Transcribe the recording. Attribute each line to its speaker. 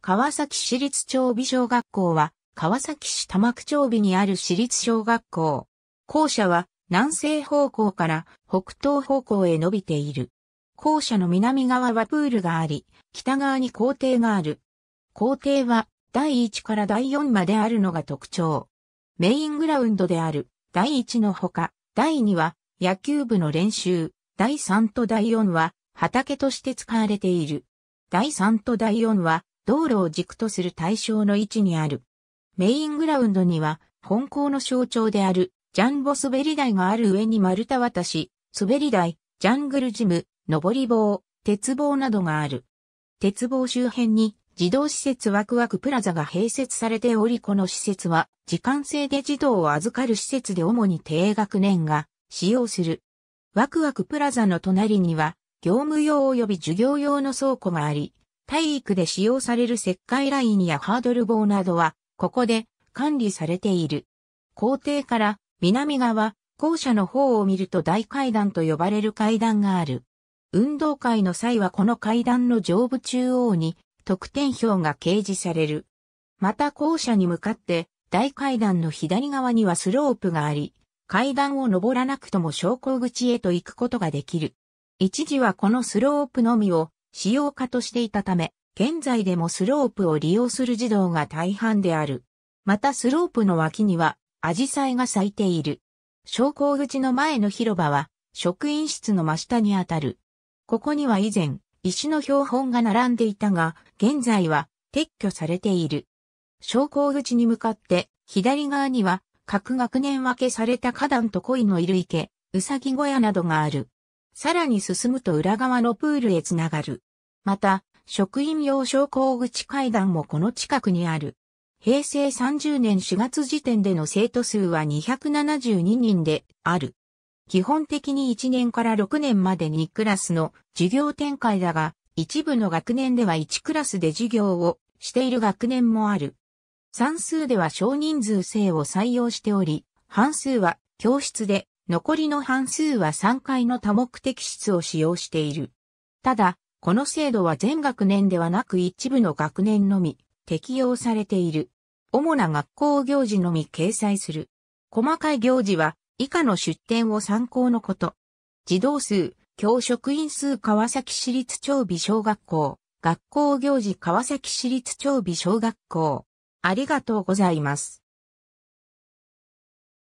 Speaker 1: 川崎市立長美小学校は、川崎市多摩区長美にある市立小学校。校舎は、南西方向から北東方向へ伸びている。校舎の南側はプールがあり、北側に校庭がある。校庭は、第1から第4まであるのが特徴。メイングラウンドである、第1のほか、第2は、野球部の練習、第3と第4は、畑として使われている。第3と第4は、道路を軸とする対象の位置にある。メイングラウンドには、本校の象徴である、ジャンボ滑り台がある上に丸太渡し、滑り台、ジャングルジム、登り棒、鉄棒などがある。鉄棒周辺に、児童施設ワクワクプラザが併設されておりこの施設は、時間制で児童を預かる施設で主に低学年が使用する。ワクワクプラザの隣には、業務用及び授業用の倉庫があり、体育で使用される石灰ラインやハードル棒などは、ここで管理されている。校庭から南側、校舎の方を見ると大階段と呼ばれる階段がある。運動会の際はこの階段の上部中央に得点表が掲示される。また校舎に向かって大階段の左側にはスロープがあり、階段を登らなくとも昇降口へと行くことができる。一時はこのスロープのみを使用化としていたため、現在でもスロープを利用する児童が大半である。またスロープの脇には、アジサイが咲いている。昇降口の前の広場は、職員室の真下にあたる。ここには以前、石の標本が並んでいたが、現在は撤去されている。昇降口に向かって、左側には、各学年分けされた花壇と鯉のいる池、うさぎ小屋などがある。さらに進むと裏側のプールへつながる。また、職員用昇降口階段もこの近くにある。平成30年4月時点での生徒数は272人である。基本的に1年から6年までにクラスの授業展開だが、一部の学年では1クラスで授業をしている学年もある。算数では少人数制を採用しており、半数は教室で残りの半数は3階の多目的室を使用している。ただ、この制度は全学年ではなく一部の学年のみ適用されている。主な学校行事のみ掲載する。細かい行事は以下の出典を参考のこと。児童数、教職員数川崎市立長美小学校、学校行事川崎市立長美小学校。ありがとうございます。